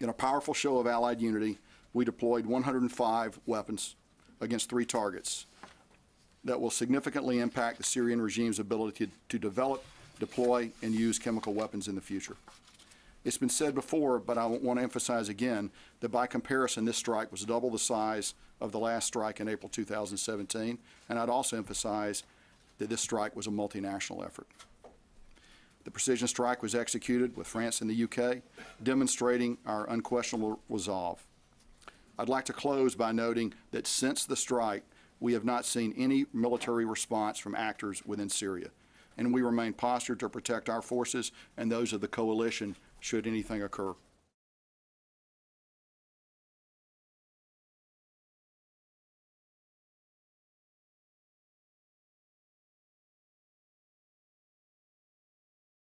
In a powerful show of Allied unity, we deployed 105 weapons against three targets that will significantly impact the Syrian regime's ability to, develop, deploy, and use chemical weapons in the future. It's been said before, but I want to emphasize again that by comparison, this strike was double the size of the last strike in April 2017. And I'd also emphasize that this strike was a multinational effort. The precision strike was executed with France and the UK, demonstrating our unquestionable resolve. I'd like to close by noting that since the strike, we have not seen any military response from actors within Syria, and we remain postured to protect our forces and those of the coalition should anything occur.